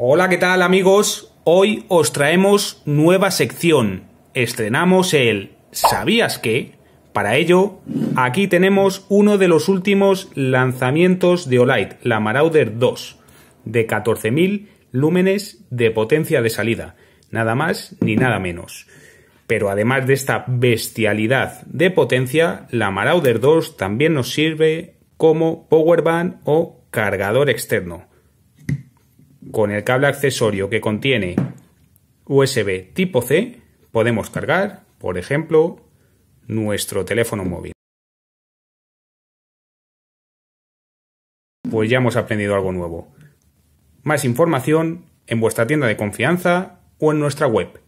Hola, ¿qué tal amigos? Hoy os traemos nueva sección. Estrenamos el ¿Sabías qué? Para ello, aquí tenemos uno de los últimos lanzamientos de Olight, la Marauder 2, de 14.000 lúmenes de potencia de salida, nada más ni nada menos. Pero además de esta bestialidad de potencia, la Marauder 2 también nos sirve como power bank o cargador externo con el cable accesorio que contiene USB tipo C podemos cargar, por ejemplo, nuestro teléfono móvil. Pues ya hemos aprendido algo nuevo. Más información en vuestra tienda de confianza o en nuestra web.